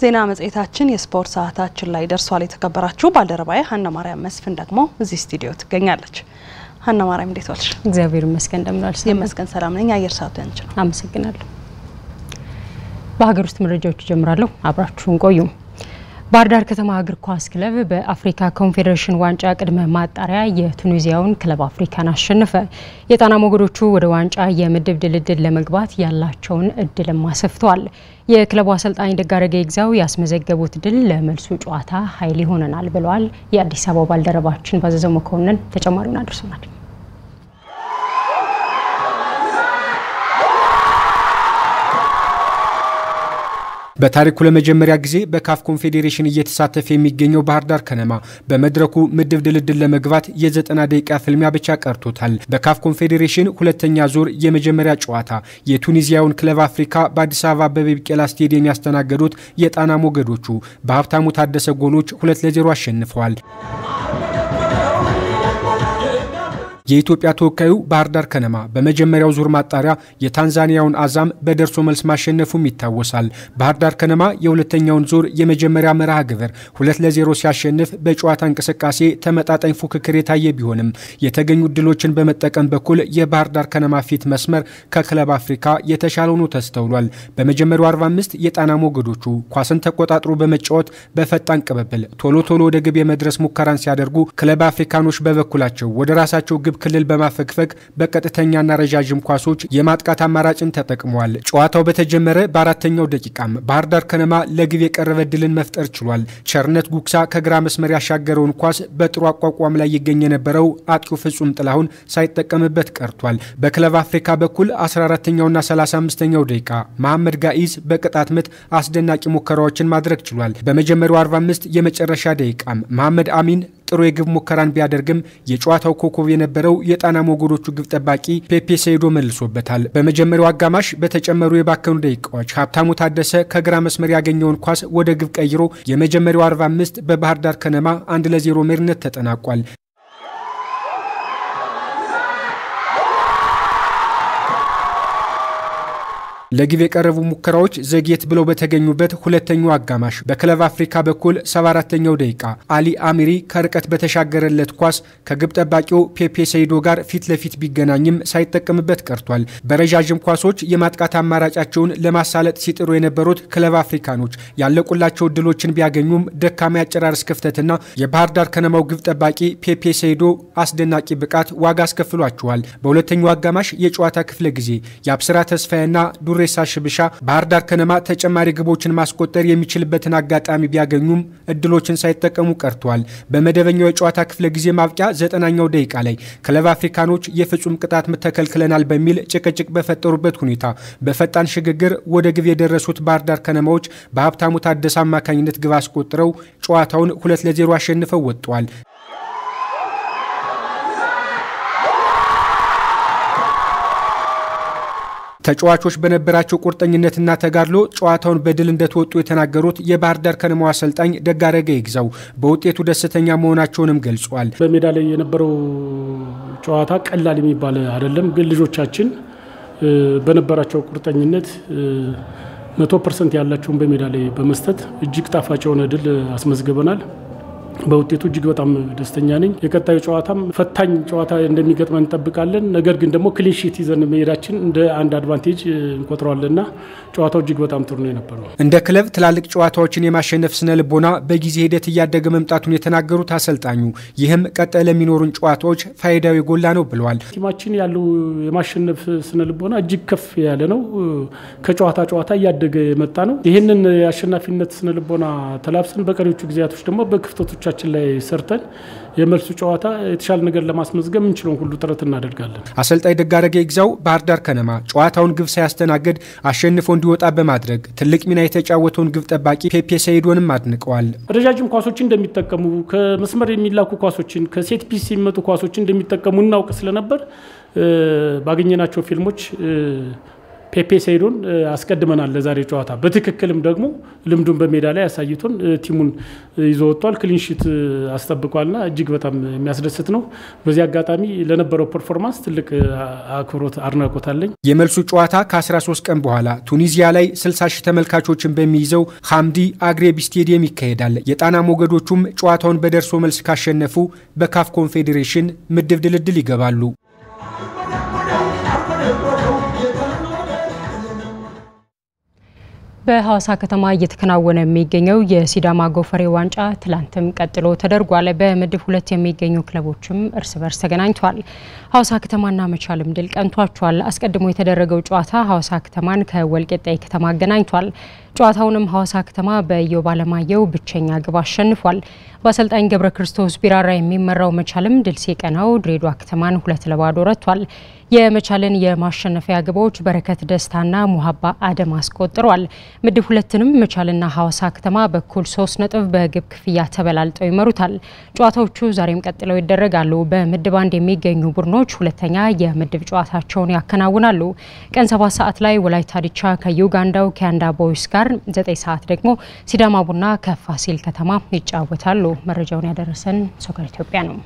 ዜና መጽሔታችን የስፖርት ሰዓታችን ላይ ደርሷል። የተከበራችሁ ባልደረባዬ ሀና ማርያም መስፍን ደግሞ እዚህ ስቱዲዮ ትገኛለች። ሀና ማርያም እንዴት ዋልሽ? እግዚአብሔር ይመስገን። እንደምን ዋልሽ? ይመስገን ሰላም ነኝ። አየር ሰዓቱ ያንቺ ነው። አመሰግናለሁ። በሀገር ውስጥ መረጃዎች ጀምራለሁ። አብራችሁን ቆዩም። ባህር ዳር ከተማ እግር ኳስ ክለብ በአፍሪካ ኮንፌዴሬሽን ዋንጫ ቅድመ ማጣሪያ የቱኒዚያውን ክለብ አፍሪካን አሸነፈ። የጣና ሞገዶቹ ወደ ዋንጫ የምድብ ድልድል ለመግባት ያላቸውን እድልም አሰፍተዋል። የክለቡ አሰልጣኝ ደጋረገ ይግዛው ያስመዘገቡት ድል ለመልሱ ጨዋታ ኃይል ይሆነናል ብለዋል። የአዲስ አበባ ባልደረባችን ባዘዘው መኮንን ተጨማሪውን አድርሶናል። በታሪኩ ለመጀመሪያ ጊዜ በካፍ ኮንፌዴሬሽን እየተሳተፈ የሚገኘው ባህር ዳር ከነማ በመድረኩ ምድብ ድልድል ለመግባት የዘጠና ደቂቃ ፍልሚያ ብቻ ቀርቶታል። በካፍ ኮንፌዴሬሽን ሁለተኛ ዙር የመጀመሪያ ጨዋታ የቱኒዚያውን ክለብ አፍሪካ በአዲስ አበባ አበበ ቢቄላ ስቴዲየም ያስተናገዱት የጣና ሞገዶቹ በሀብታሙ ታደሰ ጎሎች ሁለት ለዜሮ አሸንፈዋል። የኢትዮጵያ ተወካዩ ባህር ዳር ከነማ በመጀመሪያው ዙር ማጣሪያ የታንዛኒያውን አዛም በደርሶ መልስ ማሸነፉም ይታወሳል። ባህር ዳር ከነማ የሁለተኛውን ዙር የመጀመሪያ መርሃ ግብር ሁለት ለዜሮ ሲያሸንፍ በጨዋታ እንቅስቃሴ ተመጣጣኝ ፉክክር የታየ ቢሆንም የተገኙ ድሎችን በመጠቀም በኩል የባህር ዳር ከነማ ፊት መስመር ከክለብ አፍሪካ የተሻለ ሆኖ ተስተውሏል። በመጀመሪያው 45 የጣና ሞገዶቹ ኳስን ተቆጣጥሮ በመጫወት በፈጣን ቅብብል ቶሎ ቶሎ ወደ ግብ የመድረስ ሙከራን ሲያደርጉ ክለብ አፍሪካኖች በበኩላቸው ወደ ራሳቸው ግብ ክልል በማፈግፈግ በቀጥተኛና ረዣዥም ኳሶች የማጥቃት አማራጭን ተጠቅሟል። ጨዋታው በተጀመረ በአራተኛው ደቂቃም ባህር ዳር ከነማ ለግብ የቀረበ ድልን መፍጠር ችሏል። ቸርነት ጉግሳ ከግራ መስመር ያሻገረውን ኳስ በጥሩ አቋቋም ላይ ይገኝ የነበረው አጥቂው ፍጹም ጥላሁን ሳይጠቀምበት ቀርቷል። በክለብ አፍሪካ በኩል 14ኛውና 35ኛው ደቂቃ መሐመድ ጋኢዝ በቅጣት ምት አስደናቂ ሙከራዎችን ማድረግ ችሏል። በመጀመሪያው 45 የመጨረሻ ደቂቃም መሐመድ አሚን ጥሩ የግብ ሙከራን ቢያደርግም የጨዋታው ኮከብ የነበረው የጣና ሞገዶቹ ግብ ጠባቂ ፔፔ ሰይዶ መልሶበታል። በመጀመሪያው አጋማሽ በተጨመሩ የባከኑ ደቂቃዎች ሀብታሙ ታደሰ ከግራ መስመር ያገኘውን ኳስ ወደ ግብ ቀይሮ የመጀመሪያው 45 በባህር ዳር ከነማ አንድ ለዜሮ መሪነት ተጠናቋል። ለግብ የቀረቡ ሙከራዎች ዘግየት ብለው በተገኙበት ሁለተኛው አጋማሽ በክለብ አፍሪካ በኩል 74ተኛው ደቂቃ አሊ አሚሪ ከርቀት በተሻገረለት ኳስ ከግብ ጠባቂው ፔፔ ሰይዶ ጋር ፊት ለፊት ቢገናኝም ሳይጠቀምበት ቀርቷል። በረዣዥም ኳሶች የማጥቃት አማራጫቸውን ለማሳለጥ ሲጥሩ የነበሩት ክለብ አፍሪካኖች ያለቁላቸው እድሎችን ቢያገኙም ደካማ የአጨራረስ ክፍተትና የባህር ዳር ከነማው ግብ ጠባቂ ፔፔ ሰይዶ አስደናቂ ብቃት ዋጋ አስከፍሏቸዋል። በሁለተኛው አጋማሽ የጨዋታ ክፍለ ጊዜ የአብስራ ተስፋዬና ዱር ሁሬሳ ሽብሻ ባህር ዳር ከነማ ተጨማሪ ግቦችን ማስቆጠር የሚችልበትን አጋጣሚ ቢያገኙም እድሎችን ሳይጠቀሙ ቀርተዋል። በመደበኛው የጨዋታ ክፍለ ጊዜ ማብቂያ ዘጠናኛው ደቂቃ ላይ ክለብ አፍሪካኖች የፍጹም ቅጣት ምት ተከልክለናል በሚል ጭቅጭቅ በፈጠሩበት ሁኔታ በፈጣን ሽግግር ወደ ግብ የደረሱት ባህር ዳር ከነማዎች በሀብታሙ ታደሰ አማካኝነት ግብ አስቆጥረው ጨዋታውን ሁለት ለዜሮ አሸንፈው ወጥተዋል። ተጫዋቾች በነበራቸው ቁርጠኝነትና ተጋድሎ ጨዋታውን በድል እንደተወጡ የተናገሩት የባህር ዳር ከነማው አሰልጣኝ ደጋረገ ይግዛው በውጤቱ ደስተኛ መሆናቸውንም ገልጿል። በሜዳ ላይ የነበረው ጨዋታ ቀላል የሚባል አይደለም፣ ግን ልጆቻችን በነበራቸው ቁርጠኝነት መቶ ፐርሰንት ያላቸውን በሜዳ ላይ በመስጠት እጅግ ጣፋጭ የሆነ ድል አስመዝግበናል። በውጤቱ እጅግ በጣም ደስተኛ ነኝ። የቀጣዩ ጨዋታም ፈታኝ ጨዋታ እንደሚገጥመን እንጠብቃለን። ነገር ግን ደግሞ ክሊንሺት ይዘን መሄዳችን እንደ አንድ አድቫንቴጅ እንቆጥረዋለንና ጨዋታው እጅግ በጣም ጥሩ ነው የነበረው። እንደ ክለብ ትላልቅ ጨዋታዎችን የማሸነፍ ስነ ልቦና በጊዜ ሂደት እያደገ መምጣቱን የተናገሩት አሰልጣኙ፣ ይህም ቀጠ ለሚኖሩን ጨዋታዎች ፋይዳው የጎላ ነው ብለዋል። ቲማችን ያለው የማሸነፍ ስነ ልቦና እጅግ ከፍ ያለ ነው። ከጨዋታ ጨዋታ እያደገ የመጣ ነው። ይህንን የአሸናፊነት ስነ ልቦና ተላብሰን በቀሪዎቹ ጊዜያቶች ደግሞ በክፍተቶች ተጫዋቾቻችን ላይ ሰርተን የመልሱ ጨዋታ የተሻለ ነገር ለማስመዝገብ የምንችለውን ሁሉ ጥረት እናደርጋለን። አሰልጣኝ ደጋረገ ይግዛው ባህር ዳር ከነማ ጨዋታውን ግብ ሳያስተናግድ አሸንፎ እንዲወጣ በማድረግ ትልቅ ሚና የተጫወተውን ግብ ጠባቂ ፔፔ ሰይዶንም አድንቀዋል። ረዣዥም ኳሶችን እንደሚጠቀሙ ከመስመር የሚላኩ ኳሶችን ከሴት ፒስ የሚመጡ ኳሶችን እንደሚጠቀሙ እናውቅ ስለነበር ባገኘናቸው ፊልሞች ፔፔ ሰይዶን አስቀድመናል ለዛሬ ጨዋታ። በትክክልም ደግሞ ልምዱን በሜዳ ላይ ያሳይቶን ቲሙን ይዞ ወጥቷል። ክሊንሺት አስጠብቋልና እጅግ በጣም የሚያስደስት ነው። በዚህ አጋጣሚ ለነበረው ፐርፎርማንስ ትልቅ አክብሮት አድናቆት አለኝ። የመልሱ ጨዋታ ከ13 ቀን በኋላ ቱኒዚያ ላይ 60 ሺህ ተመልካቾችን በሚይዘው ሐምዲ አግሬቢ ስቴዲየም ይካሄዳል። የጣና ሞገዶቹም ጨዋታውን በደርሶ መልስ ካሸነፉ በካፍ ኮንፌዴሬሽን ምድብ ድልድል ይገባሉ። በሐዋሳ ከተማ እየተከናወነ የሚገኘው የሲዳማ ጎፈሬ ዋንጫ ትላንትም ቀጥሎ ተደርጓል። በምድብ ሁለት የሚገኙ ክለቦችም እርስ በርስ ተገናኝቷል። ሐዋሳ ከተማና መቻልም ድል ቀንቷቸዋል። አስቀድሞ የተደረገው ጨዋታ ሐዋሳ ከተማን ከወልቂጤ ከተማ አገናኝቷል። ጨዋታውንም ሐዋሳ ከተማ በየው ባለማየው ብቸኛ ግብ አሸንፏል። በአሰልጣኝ ገብረ ክርስቶስ ቢራራ የሚመራው መቻልም ድል ሲቀናው ድሬዷ ከተማን ሁለት ለባዶ ረቷል። የመቻልን የማሸነፊያ ግቦች በረከት ደስታና ሙሀባ አደም አስቆጥሯል። ምድብ ሁለትንም መቻልና ሐዋሳ ከተማ በኩል ሶስት ነጥብ በግብ ክፍያ ተበላልጠው ይመሩታል። ጨዋታዎቹ ዛሬም ቀጥለው ይደረጋሉ። በምድብ አንድ የሚገኙ ቡድኖች ሁለተኛ የምድብ ጨዋታቸውን ያከናውናሉ። ቀን ሰባት ሰዓት ላይ ወላይታ ዲቻ ከዩጋንዳው ኪያንዳ ቦይስ ጋር ተጀምሯል። ዘጠኝ ሰዓት ደግሞ ሲዳማ ቡና ከፋሲል ከተማ ይጫወታሉ። መረጃውን ያደረሰን ሶከር ኢትዮጵያ ነው።